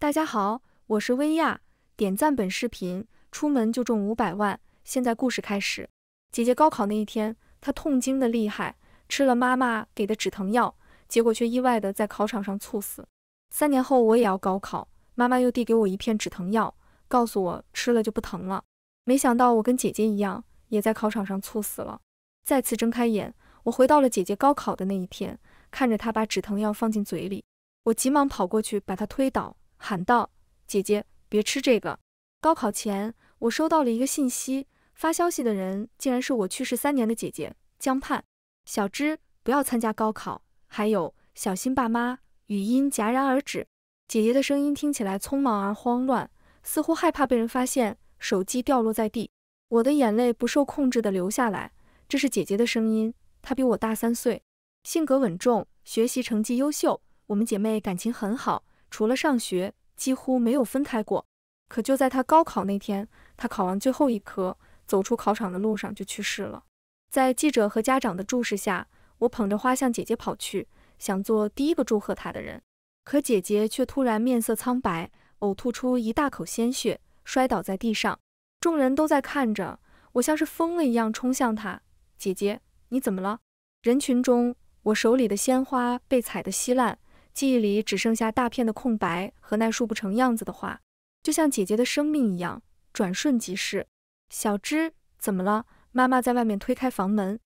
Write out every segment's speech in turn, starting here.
大家好，我是薇娅，点赞本视频，出门就中五百万。现在故事开始。姐姐高考那一天，她痛经的厉害，吃了妈妈给的止疼药，结果却意外的在考场上猝死。三年后我也要高考，妈妈又递给我一片止疼药，告诉我吃了就不疼了。没想到我跟姐姐一样，也在考场上猝死了。再次睁开眼，我回到了姐姐高考的那一天，看着她把止疼药放进嘴里，我急忙跑过去把她推倒。喊道：“姐姐，别吃这个。”高考前，我收到了一个信息，发消息的人竟然是我去世三年的姐姐江盼。小芝，不要参加高考，还有小心爸妈。语音戛然而止，姐姐的声音听起来匆忙而慌乱，似乎害怕被人发现。手机掉落在地，我的眼泪不受控制的流下来。这是姐姐的声音，她比我大三岁，性格稳重，学习成绩优秀，我们姐妹感情很好。除了上学，几乎没有分开过。可就在他高考那天，他考完最后一科，走出考场的路上就去世了。在记者和家长的注视下，我捧着花向姐姐跑去，想做第一个祝贺他的人。可姐姐却突然面色苍白，呕吐出一大口鲜血，摔倒在地上。众人都在看着，我像是疯了一样冲向她。姐姐，你怎么了？人群中，我手里的鲜花被踩得稀烂。记忆里只剩下大片的空白和那束不成样子的花，就像姐姐的生命一样，转瞬即逝。小芝，怎么了？妈妈在外面推开房门。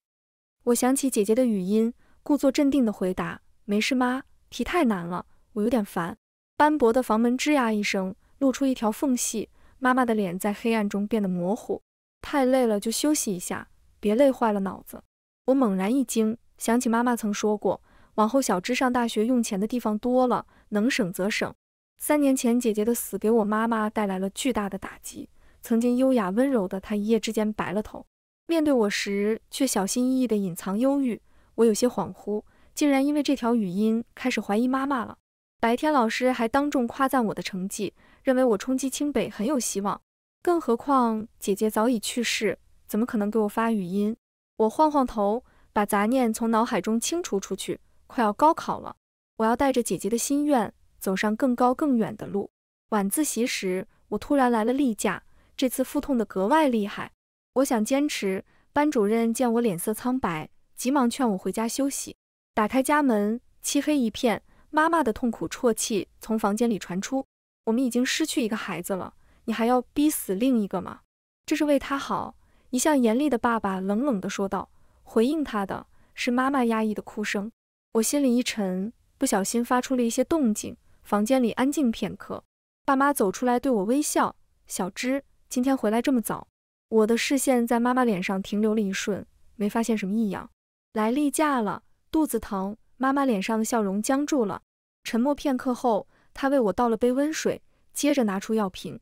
我想起姐姐的语音，故作镇定地回答：“没事，妈，题太难了，我有点烦。”斑驳的房门吱呀一声，露出一条缝隙，妈妈的脸在黑暗中变得模糊。太累了就休息一下，别累坏了脑子。我猛然一惊，想起妈妈曾说过。往后，小芝上大学用钱的地方多了，能省则省。三年前姐姐的死给我妈妈带来了巨大的打击，曾经优雅温柔的她一夜之间白了头，面对我时却小心翼翼的隐藏忧郁。我有些恍惚，竟然因为这条语音开始怀疑妈妈了。白天老师还当众夸赞我的成绩，认为我冲击清北很有希望。更何况姐姐早已去世，怎么可能给我发语音？我晃晃头，把杂念从脑海中清除出去。快要高考了，我要带着姐姐的心愿，走上更高更远的路。晚自习时，我突然来了例假，这次腹痛的格外厉害，我想坚持。班主任见我脸色苍白，急忙劝我回家休息。打开家门，漆黑一片，妈妈的痛苦啜泣从房间里传出。我们已经失去一个孩子了，你还要逼死另一个吗？这是为他好。一向严厉的爸爸冷冷地说道。回应他的是妈妈压抑的哭声。我心里一沉，不小心发出了一些动静。房间里安静片刻，爸妈走出来，对我微笑。小芝，今天回来这么早？我的视线在妈妈脸上停留了一瞬，没发现什么异样。来例假了，肚子疼。妈妈脸上的笑容僵住了，沉默片刻后，她为我倒了杯温水，接着拿出药瓶，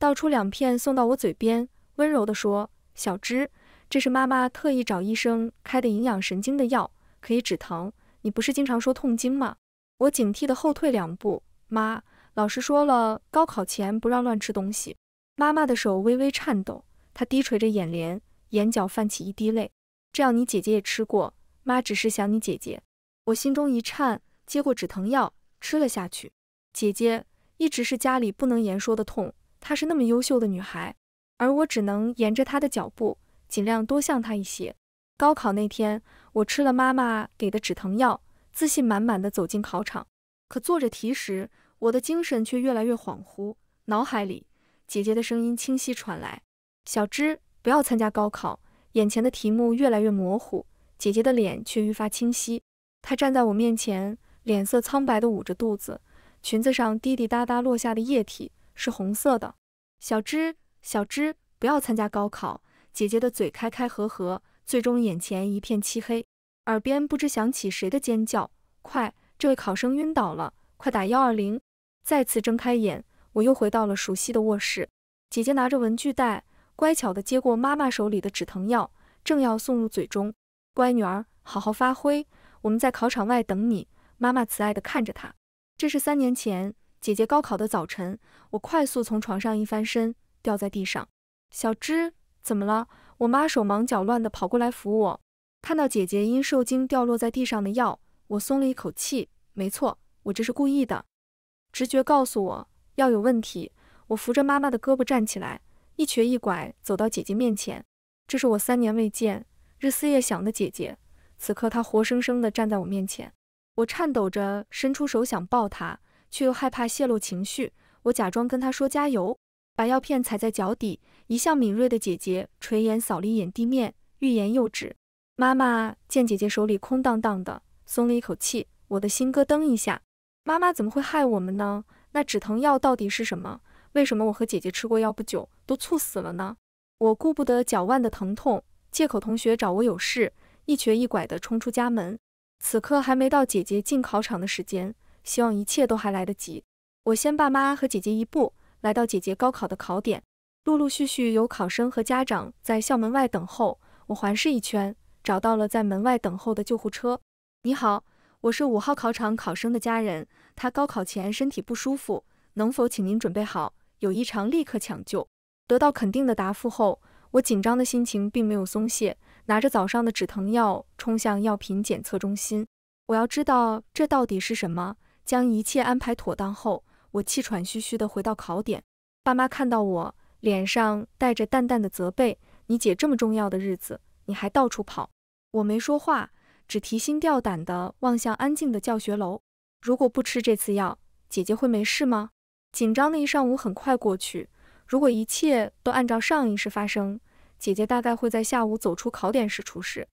倒出两片送到我嘴边，温柔地说：“小芝，这是妈妈特意找医生开的营养神经的药，可以止疼。”你不是经常说痛经吗？我警惕的后退两步。妈，老师说了，高考前不让乱吃东西。妈妈的手微微颤抖，她低垂着眼帘，眼角泛起一滴泪。这样你姐姐也吃过，妈只是想你姐姐。我心中一颤，接过止疼药吃了下去。姐姐一直是家里不能言说的痛，她是那么优秀的女孩，而我只能沿着她的脚步，尽量多向她一些。高考那天，我吃了妈妈给的止疼药，自信满满的走进考场。可做着题时，我的精神却越来越恍惚，脑海里姐姐的声音清晰传来：“小芝，不要参加高考。”眼前的题目越来越模糊，姐姐的脸却愈发清晰。她站在我面前，脸色苍白的捂着肚子，裙子上滴滴答答落下的液体是红色的。“小芝，小芝，不要参加高考。”姐姐的嘴开开合合。最终眼前一片漆黑，耳边不知响起谁的尖叫：“快，这位考生晕倒了，快打幺二零！”再次睁开眼，我又回到了熟悉的卧室。姐姐拿着文具袋，乖巧地接过妈妈手里的止疼药，正要送入嘴中。乖女儿，好好发挥，我们在考场外等你。妈妈慈爱地看着她。这是三年前姐姐高考的早晨，我快速从床上一翻身，掉在地上。小芝，怎么了？我妈手忙脚乱地跑过来扶我，看到姐姐因受惊掉落在地上的药，我松了一口气。没错，我这是故意的。直觉告诉我药有问题。我扶着妈妈的胳膊站起来，一瘸一拐走到姐姐面前。这是我三年未见、日思夜想的姐姐，此刻她活生生地站在我面前。我颤抖着伸出手想抱她，却又害怕泄露情绪。我假装跟她说加油。把药片踩在脚底，一向敏锐的姐姐垂眼扫了一眼地面，欲言又止。妈妈见姐姐手里空荡荡的，松了一口气。我的心咯噔一下，妈妈怎么会害我们呢？那止疼药到底是什么？为什么我和姐姐吃过药不久都猝死了呢？我顾不得脚腕的疼痛，借口同学找我有事，一瘸一拐地冲出家门。此刻还没到姐姐进考场的时间，希望一切都还来得及。我先爸妈和姐姐一步。来到姐姐高考的考点，陆陆续续有考生和家长在校门外等候。我环视一圈，找到了在门外等候的救护车。你好，我是五号考场考生的家人，他高考前身体不舒服，能否请您准备好，有异常立刻抢救？得到肯定的答复后，我紧张的心情并没有松懈，拿着早上的止疼药冲向药品检测中心。我要知道这到底是什么。将一切安排妥当后。我气喘吁吁地回到考点，爸妈看到我，脸上带着淡淡的责备。你姐这么重要的日子，你还到处跑？我没说话，只提心吊胆地望向安静的教学楼。如果不吃这次药，姐姐会没事吗？紧张的一上午很快过去。如果一切都按照上一世发生，姐姐大概会在下午走出考点时出事。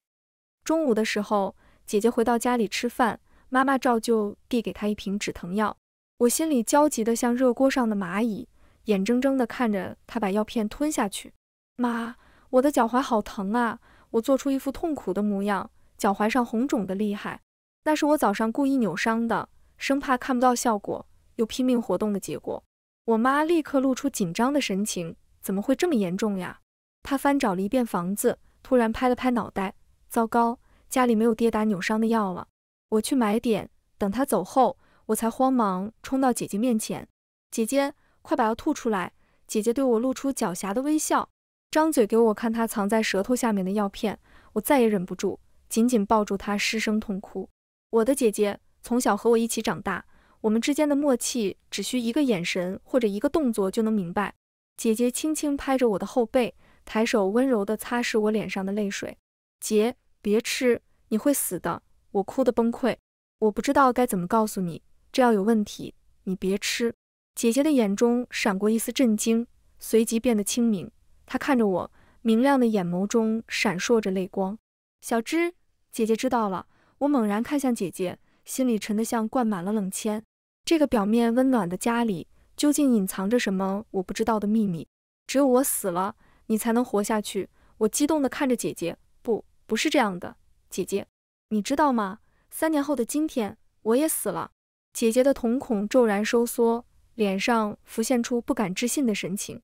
中午的时候，姐姐回到家里吃饭，妈妈照旧递给她一瓶止疼药。我心里焦急的像热锅上的蚂蚁，眼睁睁的看着他把药片吞下去。妈，我的脚踝好疼啊！我做出一副痛苦的模样，脚踝上红肿的厉害，那是我早上故意扭伤的，生怕看不到效果，又拼命活动的结果。我妈立刻露出紧张的神情，怎么会这么严重呀？她翻找了一遍房子，突然拍了拍脑袋，糟糕，家里没有跌打扭伤的药了。我去买点。等他走后。我才慌忙冲到姐姐面前，姐姐，快把药吐出来！姐姐对我露出狡黠的微笑，张嘴给我看她藏在舌头下面的药片。我再也忍不住，紧紧抱住她，失声痛哭。我的姐姐从小和我一起长大，我们之间的默契只需一个眼神或者一个动作就能明白。姐姐轻轻拍着我的后背，抬手温柔地擦拭我脸上的泪水。姐，别吃，你会死的！我哭得崩溃，我不知道该怎么告诉你。这药有问题，你别吃。姐姐的眼中闪过一丝震惊，随即变得清明。她看着我，明亮的眼眸中闪烁着泪光。小芝，姐姐知道了。我猛然看向姐姐，心里沉得像灌满了冷铅。这个表面温暖的家里，究竟隐藏着什么我不知道的秘密？只有我死了，你才能活下去。我激动地看着姐姐，不，不是这样的，姐姐，你知道吗？三年后的今天，我也死了。姐姐的瞳孔骤然收缩，脸上浮现出不敢置信的神情。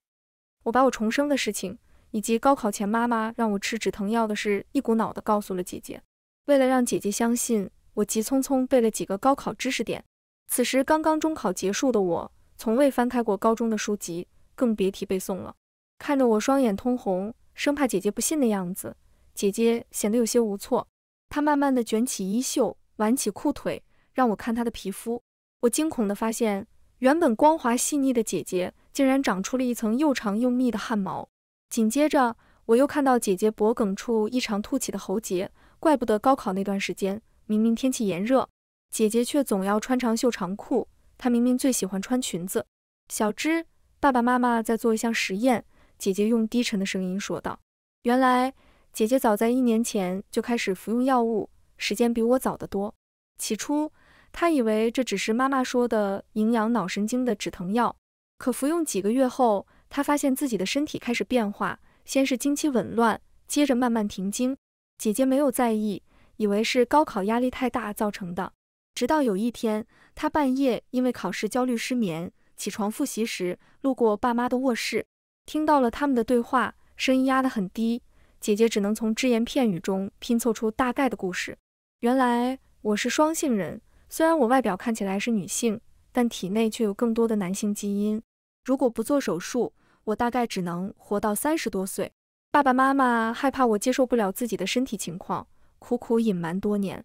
我把我重生的事情，以及高考前妈妈让我吃止疼药的事，一股脑的告诉了姐姐。为了让姐姐相信我，急匆匆背了几个高考知识点。此时刚刚中考结束的我，从未翻开过高中的书籍，更别提背诵了。看着我双眼通红，生怕姐姐不信的样子，姐姐显得有些无措。她慢慢的卷起衣袖，挽起裤腿。让我看她的皮肤，我惊恐地发现，原本光滑细腻的姐姐竟然长出了一层又长又密的汗毛。紧接着，我又看到姐姐脖梗处异常凸起的喉结，怪不得高考那段时间，明明天气炎热，姐姐却总要穿长袖长裤。她明明最喜欢穿裙子。小芝，爸爸妈妈在做一项实验，姐姐用低沉的声音说道。原来，姐姐早在一年前就开始服用药物，时间比我早得多。起初。她以为这只是妈妈说的营养脑神经的止疼药，可服用几个月后，她发现自己的身体开始变化，先是经期紊乱，接着慢慢停经。姐姐没有在意，以为是高考压力太大造成的。直到有一天，她半夜因为考试焦虑失眠，起床复习时路过爸妈的卧室，听到了他们的对话，声音压得很低，姐姐只能从只言片语中拼凑出大概的故事。原来我是双性人。虽然我外表看起来是女性，但体内却有更多的男性基因。如果不做手术，我大概只能活到三十多岁。爸爸妈妈害怕我接受不了自己的身体情况，苦苦隐瞒多年。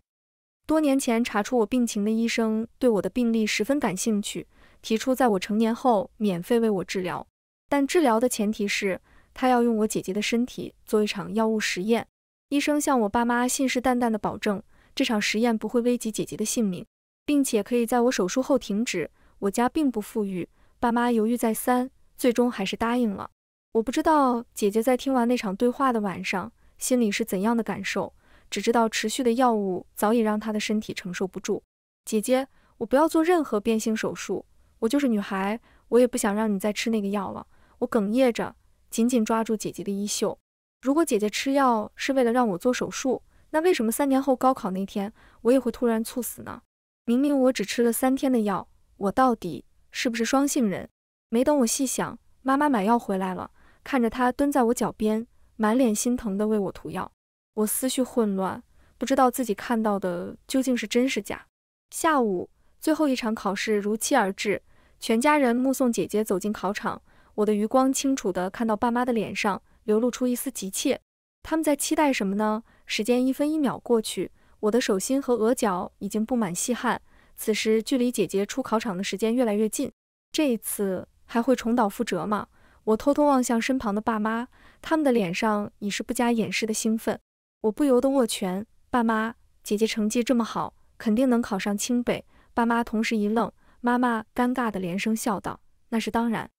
多年前查出我病情的医生对我的病例十分感兴趣，提出在我成年后免费为我治疗，但治疗的前提是他要用我姐姐的身体做一场药物实验。医生向我爸妈信誓旦旦地保证，这场实验不会危及姐姐的性命。并且可以在我手术后停止。我家并不富裕，爸妈犹豫再三，最终还是答应了。我不知道姐姐在听完那场对话的晚上，心里是怎样的感受。只知道持续的药物早已让她的身体承受不住。姐姐，我不要做任何变性手术，我就是女孩，我也不想让你再吃那个药了。我哽咽着，紧紧抓住姐姐的衣袖。如果姐姐吃药是为了让我做手术，那为什么三年后高考那天，我也会突然猝死呢？明明我只吃了三天的药，我到底是不是双性人？没等我细想，妈妈买药回来了，看着她蹲在我脚边，满脸心疼地为我涂药。我思绪混乱，不知道自己看到的究竟是真是假。下午最后一场考试如期而至，全家人目送姐姐走进考场，我的余光清楚地看到爸妈的脸上流露出一丝急切，他们在期待什么呢？时间一分一秒过去。我的手心和额角已经布满细汗，此时距离姐姐出考场的时间越来越近，这一次还会重蹈覆辙吗？我偷偷望向身旁的爸妈，他们的脸上已是不加掩饰的兴奋，我不由得握拳。爸妈，姐姐成绩这么好，肯定能考上清北。爸妈同时一愣，妈妈尴尬的连声笑道：“那是当然，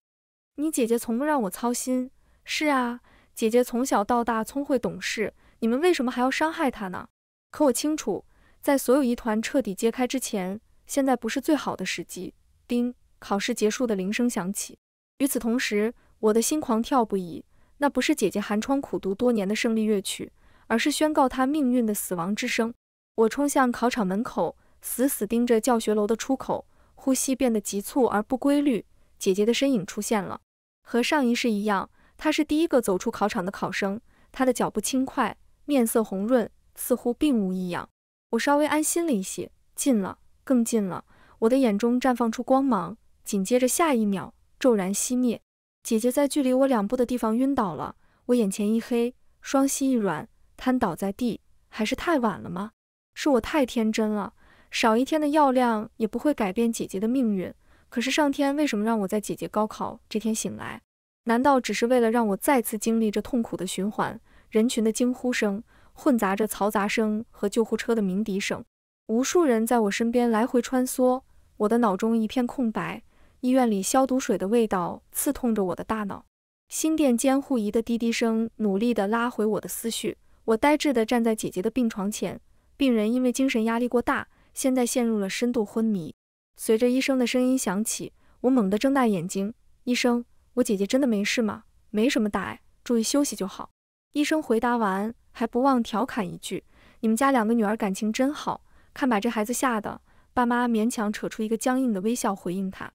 你姐姐从不让我操心。”“是啊，姐姐从小到大聪慧懂事，你们为什么还要伤害她呢？”可我清楚，在所有疑团彻底揭开之前，现在不是最好的时机。叮，考试结束的铃声响起。与此同时，我的心狂跳不已。那不是姐姐寒窗苦读多年的胜利乐曲，而是宣告她命运的死亡之声。我冲向考场门口，死死盯着教学楼的出口，呼吸变得急促而不规律。姐姐的身影出现了，和上一世一样，她是第一个走出考场的考生。她的脚步轻快，面色红润。似乎并无异样，我稍微安心了一些。近了，更近了，我的眼中绽放出光芒，紧接着下一秒骤然熄灭。姐姐在距离我两步的地方晕倒了，我眼前一黑，双膝一软，瘫倒在地。还是太晚了吗？是我太天真了，少一天的药量也不会改变姐姐的命运。可是上天为什么让我在姐姐高考这天醒来？难道只是为了让我再次经历这痛苦的循环？人群的惊呼声。混杂着嘈杂声和救护车的鸣笛声，无数人在我身边来回穿梭，我的脑中一片空白。医院里消毒水的味道刺痛着我的大脑，心电监护仪的滴滴声努力地拉回我的思绪。我呆滞地站在姐姐的病床前，病人因为精神压力过大，现在陷入了深度昏迷。随着医生的声音响起，我猛地睁大眼睛。医生，我姐姐真的没事吗？没什么大碍，注意休息就好。医生回答完。还不忘调侃一句：“你们家两个女儿感情真好，看把这孩子吓的。”爸妈勉强扯出一个僵硬的微笑回应他。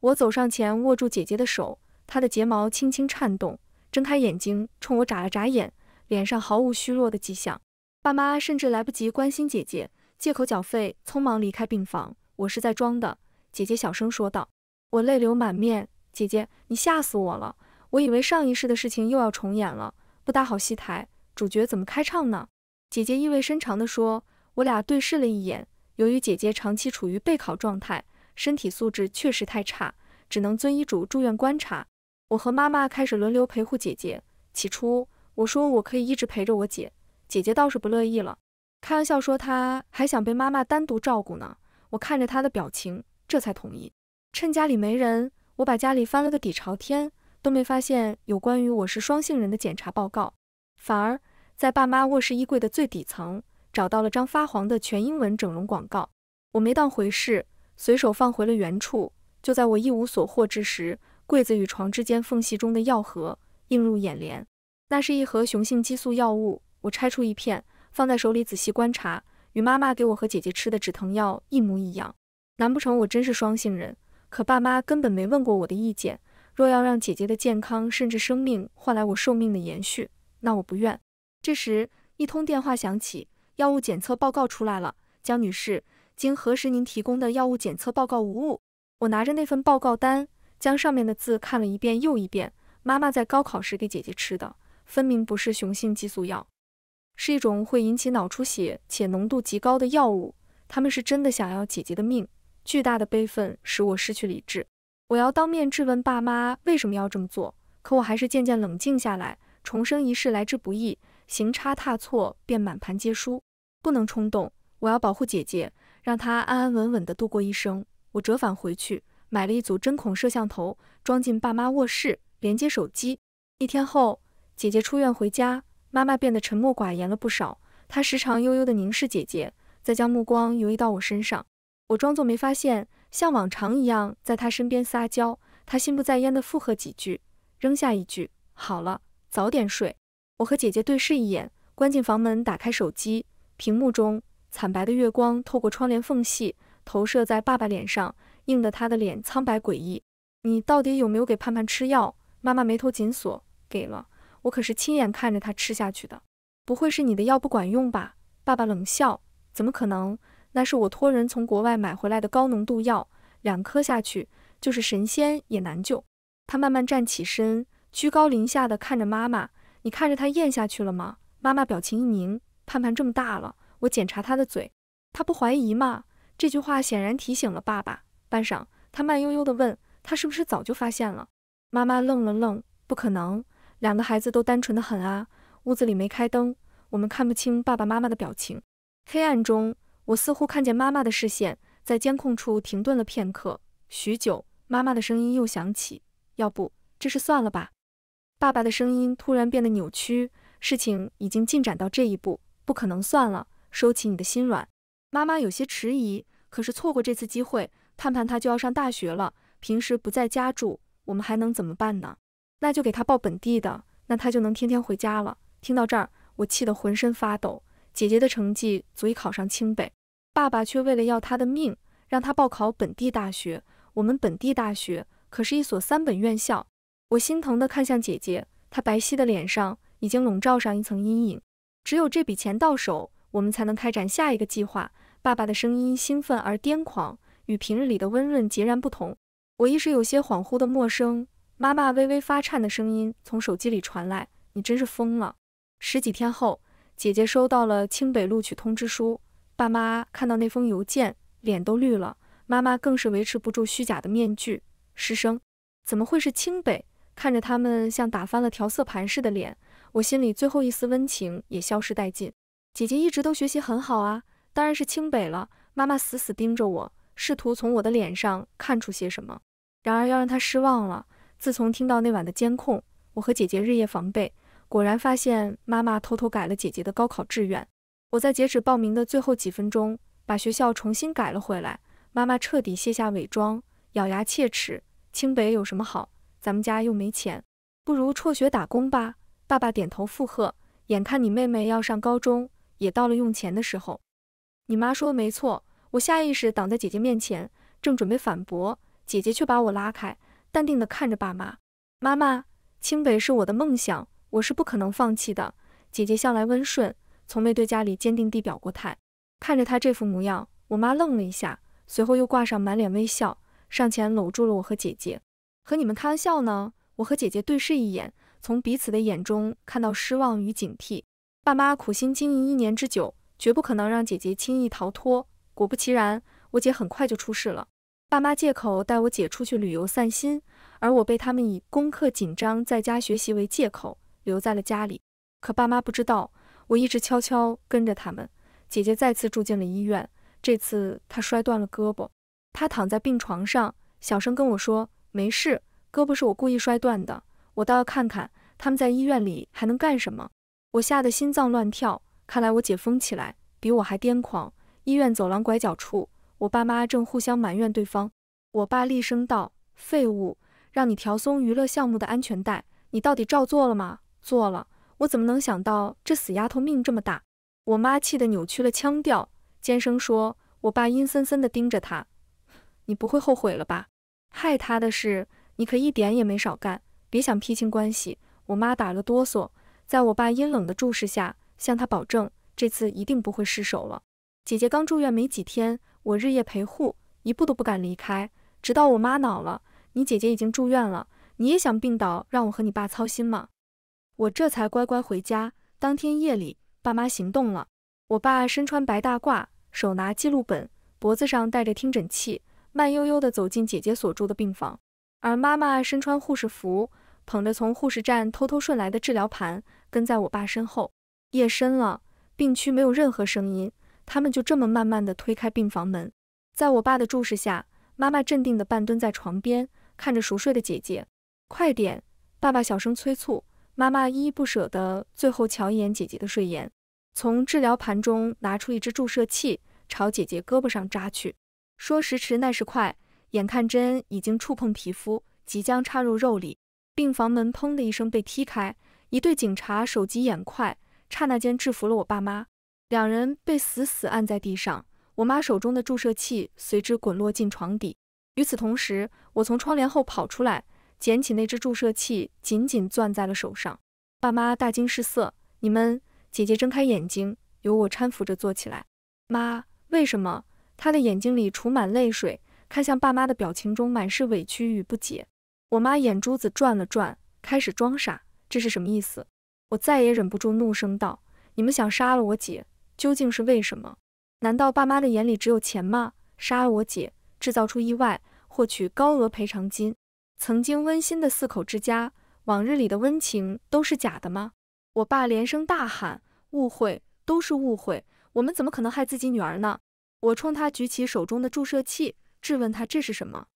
我走上前握住姐姐的手，她的睫毛轻轻颤动，睁开眼睛冲我眨了眨眼，脸上毫无虚弱的迹象。爸妈甚至来不及关心姐姐，借口缴费匆忙离开病房。我是在装的，姐姐小声说道。我泪流满面，姐姐，你吓死我了！我以为上一世的事情又要重演了，不搭好戏台。主角怎么开唱呢？姐姐意味深长地说。我俩对视了一眼。由于姐姐长期处于备考状态，身体素质确实太差，只能遵医嘱住院观察。我和妈妈开始轮流陪护姐姐。起初，我说我可以一直陪着我姐，姐姐倒是不乐意了，开玩笑说她还想被妈妈单独照顾呢。我看着她的表情，这才同意。趁家里没人，我把家里翻了个底朝天，都没发现有关于我是双性人的检查报告，反而。在爸妈卧室衣柜的最底层，找到了张发黄的全英文整容广告，我没当回事，随手放回了原处。就在我一无所获之时，柜子与床之间缝隙中的药盒映入眼帘，那是一盒雄性激素药物。我拆出一片，放在手里仔细观察，与妈妈给我和姐姐吃的止疼药一模一样。难不成我真是双性人？可爸妈根本没问过我的意见。若要让姐姐的健康甚至生命换来我寿命的延续，那我不愿。这时，一通电话响起，药物检测报告出来了。江女士，经核实，您提供的药物检测报告无误。我拿着那份报告单，将上面的字看了一遍又一遍。妈妈在高考时给姐姐吃的，分明不是雄性激素药，是一种会引起脑出血且浓度极高的药物。他们是真的想要姐姐的命。巨大的悲愤使我失去理智，我要当面质问爸妈为什么要这么做。可我还是渐渐冷静下来，重生一事来之不易。行差踏错便满盘皆输，不能冲动。我要保护姐姐，让她安安稳稳地度过一生。我折返回去，买了一组针孔摄像头，装进爸妈卧室，连接手机。一天后，姐姐出院回家，妈妈变得沉默寡言了不少。她时常悠悠地凝视姐姐，再将目光游移到我身上。我装作没发现，像往常一样在她身边撒娇。她心不在焉地附和几句，扔下一句：“好了，早点睡。”我和姐姐对视一眼，关进房门，打开手机，屏幕中惨白的月光透过窗帘缝隙投射在爸爸脸上，映得他的脸苍白诡异。你到底有没有给盼盼吃药？妈妈眉头紧锁。给了，我可是亲眼看着他吃下去的。不会是你的药不管用吧？爸爸冷笑。怎么可能？那是我托人从国外买回来的高浓度药，两颗下去，就是神仙也难救。他慢慢站起身，居高临下的看着妈妈。你看着他咽下去了吗？妈妈表情一凝，盼盼这么大了，我检查他的嘴，他不怀疑吗？这句话显然提醒了爸爸。半晌，他慢悠悠地问，他是不是早就发现了？妈妈愣了愣，不可能，两个孩子都单纯的很啊。屋子里没开灯，我们看不清爸爸妈妈的表情。黑暗中，我似乎看见妈妈的视线在监控处停顿了片刻。许久，妈妈的声音又响起，要不，这事算了吧。爸爸的声音突然变得扭曲。事情已经进展到这一步，不可能算了，收起你的心软。妈妈有些迟疑，可是错过这次机会，盼盼他就要上大学了，平时不在家住，我们还能怎么办呢？那就给他报本地的，那他就能天天回家了。听到这儿，我气得浑身发抖。姐姐的成绩足以考上清北，爸爸却为了要他的命，让他报考本地大学。我们本地大学可是一所三本院校。我心疼地看向姐姐，她白皙的脸上已经笼罩上一层阴影。只有这笔钱到手，我们才能开展下一个计划。爸爸的声音兴奋而癫狂，与平日里的温润截然不同。我一时有些恍惚的陌生。妈妈微微发颤的声音从手机里传来：“你真是疯了！”十几天后，姐姐收到了清北录取通知书。爸妈看到那封邮件，脸都绿了。妈妈更是维持不住虚假的面具，师生，怎么会是清北？”看着他们像打翻了调色盘似的脸，我心里最后一丝温情也消失殆尽。姐姐一直都学习很好啊，当然是清北了。妈妈死死盯着我，试图从我的脸上看出些什么。然而要让她失望了。自从听到那晚的监控，我和姐姐日夜防备，果然发现妈妈偷偷改了姐姐的高考志愿。我在截止报名的最后几分钟，把学校重新改了回来。妈妈彻底卸下伪装，咬牙切齿。清北有什么好？咱们家又没钱，不如辍学打工吧。爸爸点头附和。眼看你妹妹要上高中，也到了用钱的时候。你妈说的没错。我下意识挡在姐姐面前，正准备反驳，姐姐却把我拉开，淡定地看着爸妈。妈妈，清北是我的梦想，我是不可能放弃的。姐姐向来温顺，从没对家里坚定地表过态。看着她这副模样，我妈愣了一下，随后又挂上满脸微笑，上前搂住了我和姐姐。和你们开玩笑呢！我和姐姐对视一眼，从彼此的眼中看到失望与警惕。爸妈苦心经营一年之久，绝不可能让姐姐轻易逃脱。果不其然，我姐很快就出事了。爸妈借口带我姐出去旅游散心，而我被他们以功课紧张在家学习为借口留在了家里。可爸妈不知道，我一直悄悄跟着他们。姐姐再次住进了医院，这次她摔断了胳膊。她躺在病床上，小声跟我说。没事，胳膊是我故意摔断的。我倒要看看他们在医院里还能干什么。我吓得心脏乱跳，看来我姐疯起来比我还癫狂。医院走廊拐角处，我爸妈正互相埋怨对方。我爸厉声道：“废物，让你调松娱乐项目的安全带，你到底照做了吗？做了，我怎么能想到这死丫头命这么大？”我妈气得扭曲了腔调，尖声说。我爸阴森森地盯着她：“你不会后悔了吧？”害他的事，你可一点也没少干，别想撇清关系。我妈打了个哆嗦，在我爸阴冷的注视下，向他保证，这次一定不会失手了。姐姐刚住院没几天，我日夜陪护，一步都不敢离开，直到我妈恼了。你姐姐已经住院了，你也想病倒，让我和你爸操心吗？我这才乖乖回家。当天夜里，爸妈行动了。我爸身穿白大褂，手拿记录本，脖子上戴着听诊器。慢悠悠地走进姐姐所住的病房，而妈妈身穿护士服，捧着从护士站偷偷顺来的治疗盘，跟在我爸身后。夜深了，病区没有任何声音，他们就这么慢慢地推开病房门，在我爸的注视下，妈妈镇定地半蹲在床边，看着熟睡的姐姐。快点，爸爸小声催促。妈妈依依不舍地最后瞧一眼姐姐的睡颜，从治疗盘中拿出一支注射器，朝姐姐胳膊上扎去。说时迟，那时快，眼看针已经触碰皮肤，即将插入肉里，病房门砰的一声被踢开，一对警察手疾眼快，刹那间制服了我爸妈，两人被死死按在地上，我妈手中的注射器随之滚落进床底。与此同时，我从窗帘后跑出来，捡起那只注射器，紧紧攥在了手上。爸妈大惊失色：“你们姐姐睁开眼睛，由我搀扶着坐起来。”“妈，为什么？”他的眼睛里充满泪水，看向爸妈的表情中满是委屈与不解。我妈眼珠子转了转，开始装傻，这是什么意思？我再也忍不住，怒声道：“你们想杀了我姐，究竟是为什么？难道爸妈的眼里只有钱吗？杀了我姐，制造出意外，获取高额赔偿金？曾经温馨的四口之家，往日里的温情都是假的吗？”我爸连声大喊：“误会，都是误会，我们怎么可能害自己女儿呢？”我冲他举起手中的注射器，质问他这是什么？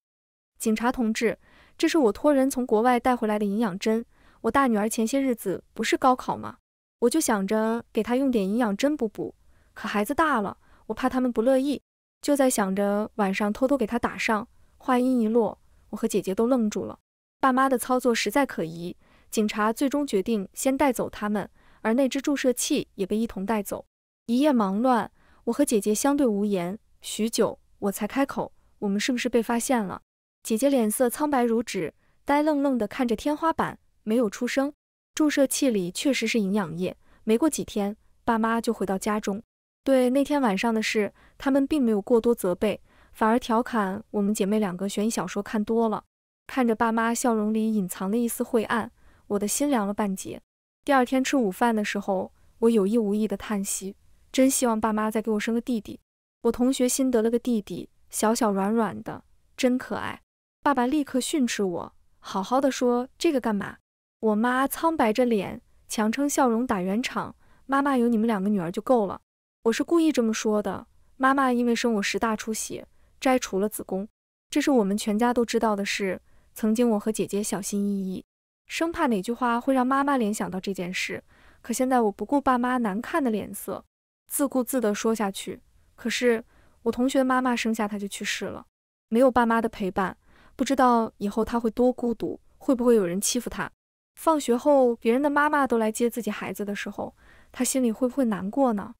警察同志，这是我托人从国外带回来的营养针。我大女儿前些日子不是高考吗？我就想着给她用点营养针补补。可孩子大了，我怕他们不乐意，就在想着晚上偷偷给她打上。话音一落，我和姐姐都愣住了。爸妈的操作实在可疑。警察最终决定先带走他们，而那只注射器也被一同带走。一夜忙乱。我和姐姐相对无言许久，我才开口：“我们是不是被发现了？”姐姐脸色苍白如纸，呆愣愣地看着天花板，没有出声。注射器里确实是营养液。没过几天，爸妈就回到家中。对那天晚上的事，他们并没有过多责备，反而调侃我们姐妹两个悬疑小说看多了。看着爸妈笑容里隐藏的一丝晦暗，我的心凉了半截。第二天吃午饭的时候，我有意无意的叹息。真希望爸妈再给我生个弟弟。我同学新得了个弟弟，小小软软的，真可爱。爸爸立刻训斥我：“好好的说这个干嘛？”我妈苍白着脸，强撑笑容打圆场：“妈妈有你们两个女儿就够了。”我是故意这么说的。妈妈因为生我时大出血，摘除了子宫，这是我们全家都知道的事。曾经我和姐姐小心翼翼，生怕哪句话会让妈妈联想到这件事。可现在，我不顾爸妈难看的脸色。自顾自地说下去。可是我同学的妈妈生下他就去世了，没有爸妈的陪伴，不知道以后他会多孤独，会不会有人欺负他？放学后，别人的妈妈都来接自己孩子的时候，他心里会不会难过呢？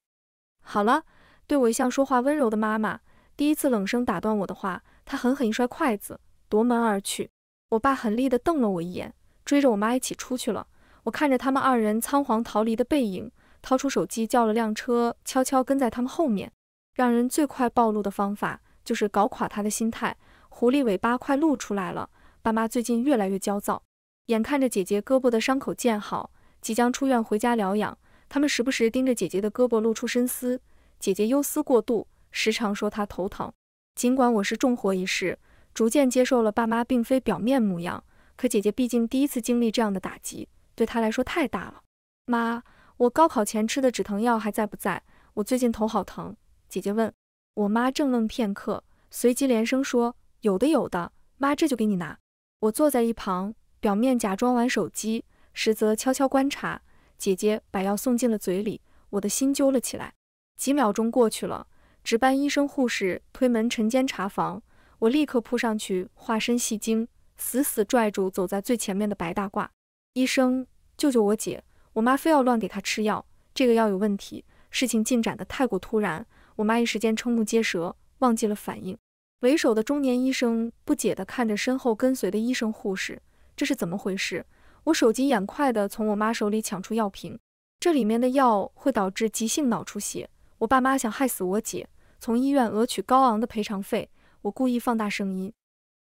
好了，对我一向说话温柔的妈妈，第一次冷声打断我的话，她狠狠一摔筷子，夺门而去。我爸狠厉地瞪了我一眼，追着我妈一起出去了。我看着他们二人仓皇逃离的背影。掏出手机叫了辆车，悄悄跟在他们后面。让人最快暴露的方法就是搞垮他的心态。狐狸尾巴快露出来了。爸妈最近越来越焦躁，眼看着姐姐胳膊的伤口见好，即将出院回家疗养，他们时不时盯着姐姐的胳膊，露出深思。姐姐忧思过度，时常说她头疼。尽管我是重活一世，逐渐接受了爸妈并非表面模样，可姐姐毕竟第一次经历这样的打击，对她来说太大了。妈。我高考前吃的止疼药还在不在？我最近头好疼。姐姐问，我妈正愣片刻，随即连声说有的有的，妈这就给你拿。我坐在一旁，表面假装玩手机，实则悄悄观察。姐姐把药送进了嘴里，我的心揪了起来。几秒钟过去了，值班医生护士推门晨间查房，我立刻扑上去，化身戏精，死死拽住走在最前面的白大褂医生，救救我姐！我妈非要乱给她吃药，这个药有问题。事情进展的太过突然，我妈一时间瞠目结舌，忘记了反应。为首的中年医生不解地看着身后跟随的医生护士，这是怎么回事？我手疾眼快地从我妈手里抢出药瓶，这里面的药会导致急性脑出血。我爸妈想害死我姐，从医院讹取高昂的赔偿费。我故意放大声音，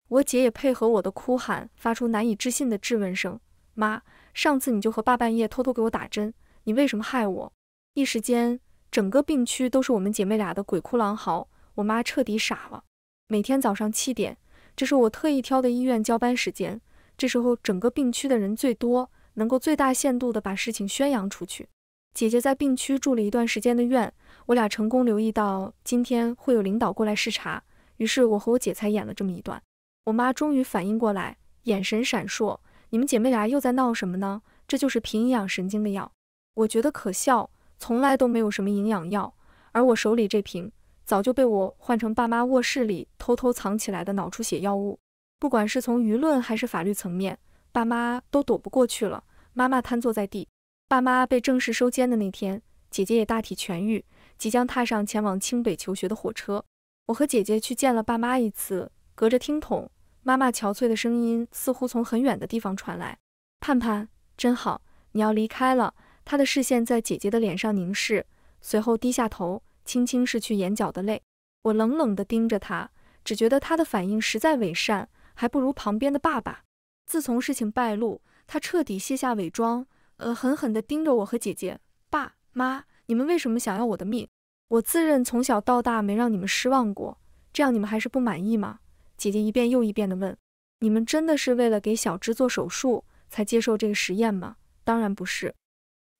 我姐也配合我的哭喊，发出难以置信的质问声：妈。上次你就和爸半夜偷偷给我打针，你为什么害我？一时间，整个病区都是我们姐妹俩的鬼哭狼嚎，我妈彻底傻了。每天早上七点，这是我特意挑的医院交班时间，这时候整个病区的人最多，能够最大限度的把事情宣扬出去。姐姐在病区住了一段时间的院，我俩成功留意到今天会有领导过来视察，于是我和我姐才演了这么一段。我妈终于反应过来，眼神闪烁。你们姐妹俩又在闹什么呢？这就是平养神经的药，我觉得可笑，从来都没有什么营养药，而我手里这瓶早就被我换成爸妈卧室里偷偷藏起来的脑出血药物。不管是从舆论还是法律层面，爸妈都躲不过去了。妈妈瘫坐在地，爸妈被正式收监的那天，姐姐也大体痊愈，即将踏上前往清北求学的火车。我和姐姐去见了爸妈一次，隔着听筒。妈妈憔悴的声音似乎从很远的地方传来。盼盼，真好，你要离开了。他的视线在姐姐的脸上凝视，随后低下头，轻轻拭去眼角的泪。我冷冷地盯着他，只觉得他的反应实在伪善，还不如旁边的爸爸。自从事情败露，他彻底卸下伪装，恶狠狠地盯着我和姐姐。爸妈，你们为什么想要我的命？我自认从小到大没让你们失望过，这样你们还是不满意吗？姐姐一遍又一遍地问：“你们真的是为了给小芝做手术才接受这个实验吗？”“当然不是。”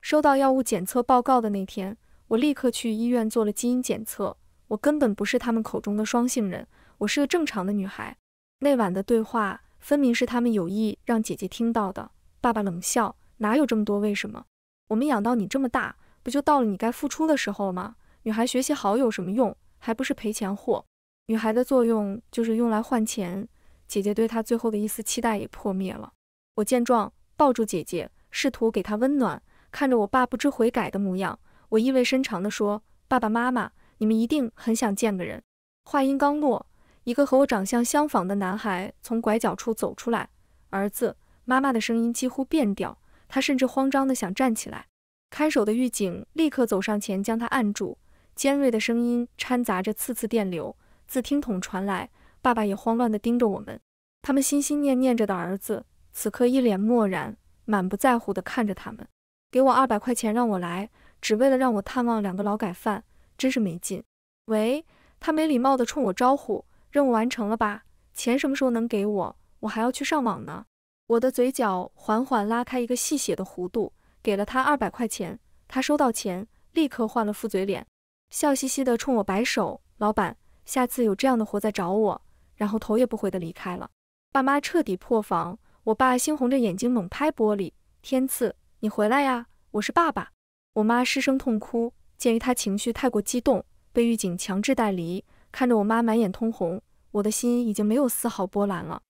收到药物检测报告的那天，我立刻去医院做了基因检测。我根本不是他们口中的双性人，我是个正常的女孩。那晚的对话分明是他们有意让姐姐听到的。爸爸冷笑：“哪有这么多为什么？我们养到你这么大，不就到了你该付出的时候吗？女孩学习好有什么用？还不是赔钱货。”女孩的作用就是用来换钱，姐姐对她最后的一丝期待也破灭了。我见状，抱住姐姐，试图给她温暖。看着我爸不知悔改的模样，我意味深长地说：“爸爸妈妈，你们一定很想见个人。”话音刚落，一个和我长相相仿的男孩从拐角处走出来。儿子，妈妈的声音几乎变掉，他甚至慌张地想站起来。看守的狱警立刻走上前将他按住，尖锐的声音掺杂着刺刺电流。自听筒传来，爸爸也慌乱地盯着我们。他们心心念念着的儿子，此刻一脸漠然，满不在乎地看着他们。给我二百块钱，让我来，只为了让我探望两个劳改犯，真是没劲。喂，他没礼貌地冲我招呼。任务完成了吧？钱什么时候能给我？我还要去上网呢。我的嘴角缓缓拉开一个戏血的弧度，给了他二百块钱。他收到钱，立刻换了副嘴脸，笑嘻嘻地冲我摆手，老板。下次有这样的活再找我，然后头也不回地离开了。爸妈彻底破防，我爸猩红着眼睛猛拍玻璃，天赐，你回来呀，我是爸爸。我妈失声痛哭，鉴于她情绪太过激动，被狱警强制带离。看着我妈满眼通红，我的心已经没有丝毫波澜了。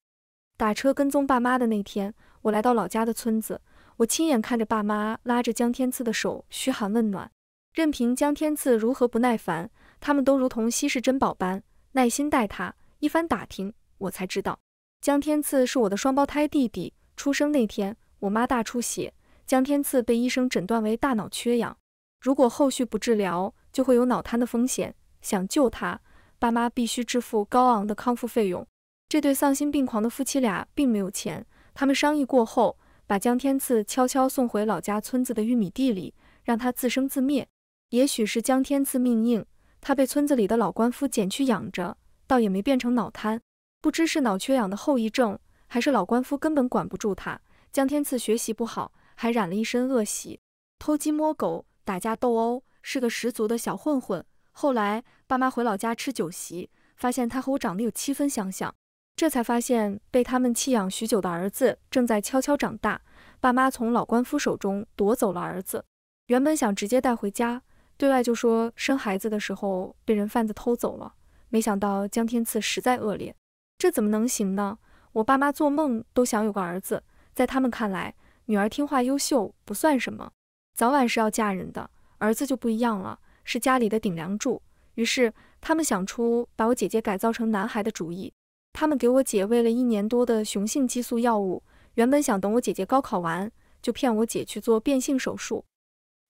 打车跟踪爸妈的那天，我来到老家的村子，我亲眼看着爸妈拉着江天赐的手嘘寒问暖，任凭江天赐如何不耐烦。他们都如同稀世珍宝般耐心待他。一番打听，我才知道江天赐是我的双胞胎弟弟。出生那天，我妈大出血，江天赐被医生诊断为大脑缺氧，如果后续不治疗，就会有脑瘫的风险。想救他，爸妈必须支付高昂的康复费用。这对丧心病狂的夫妻俩并没有钱，他们商议过后，把江天赐悄悄送回老家村子的玉米地里，让他自生自灭。也许是江天赐命硬。他被村子里的老官夫捡去养着，倒也没变成脑瘫，不知是脑缺氧的后遗症，还是老官夫根本管不住他。江天赐学习不好，还染了一身恶习，偷鸡摸狗、打架斗殴，是个十足的小混混。后来爸妈回老家吃酒席，发现他和我长得有七分相像，这才发现被他们弃养许久的儿子正在悄悄长大。爸妈从老官夫手中夺走了儿子，原本想直接带回家。对外就说生孩子的时候被人贩子偷走了，没想到江天赐实在恶劣，这怎么能行呢？我爸妈做梦都想有个儿子，在他们看来，女儿听话优秀不算什么，早晚是要嫁人的，儿子就不一样了，是家里的顶梁柱。于是他们想出把我姐姐改造成男孩的主意，他们给我姐喂了一年多的雄性激素药物，原本想等我姐姐高考完就骗我姐去做变性手术，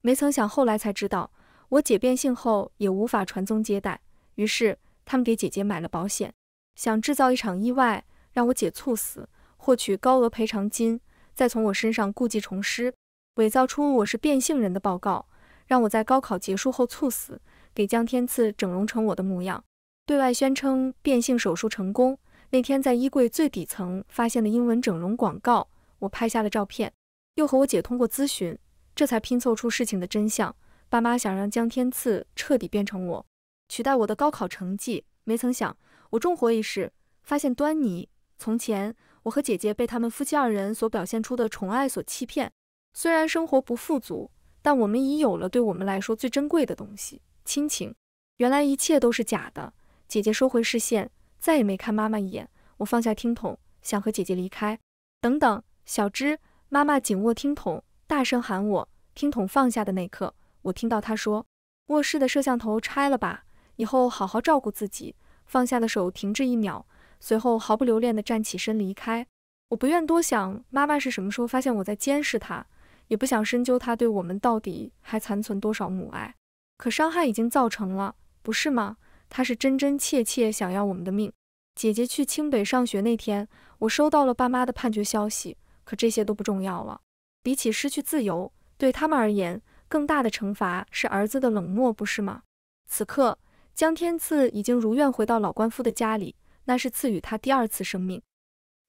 没曾想后来才知道。我姐变性后也无法传宗接代，于是他们给姐姐买了保险，想制造一场意外，让我姐猝死，获取高额赔偿金，再从我身上故技重施，伪造出我是变性人的报告，让我在高考结束后猝死，给江天赐整容成我的模样，对外宣称变性手术成功。那天在衣柜最底层发现的英文整容广告，我拍下了照片，又和我姐通过咨询，这才拼凑出事情的真相。爸妈想让江天赐彻底变成我，取代我的高考成绩。没曾想我重活一世，发现端倪。从前我和姐姐被他们夫妻二人所表现出的宠爱所欺骗。虽然生活不富足，但我们已有了对我们来说最珍贵的东西——亲情。原来一切都是假的。姐姐收回视线，再也没看妈妈一眼。我放下听筒，想和姐姐离开。等等，小芝，妈妈紧握听筒，大声喊我。听筒放下的那刻。我听到他说：“卧室的摄像头拆了吧，以后好好照顾自己。”放下的手停滞一秒，随后毫不留恋地站起身离开。我不愿多想，妈妈是什么时候发现我在监视她，也不想深究她对我们到底还残存多少母爱。可伤害已经造成了，不是吗？她是真真切切想要我们的命。姐姐去清北上学那天，我收到了爸妈的判决消息。可这些都不重要了，比起失去自由，对他们而言。更大的惩罚是儿子的冷漠，不是吗？此刻，江天赐已经如愿回到老关夫的家里，那是赐予他第二次生命。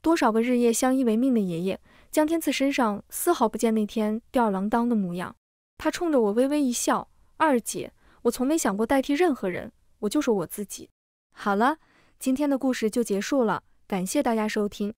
多少个日夜相依为命的爷爷，江天赐身上丝毫不见那天吊儿郎当的模样。他冲着我微微一笑：“二姐，我从没想过代替任何人，我就是我自己。”好了，今天的故事就结束了，感谢大家收听。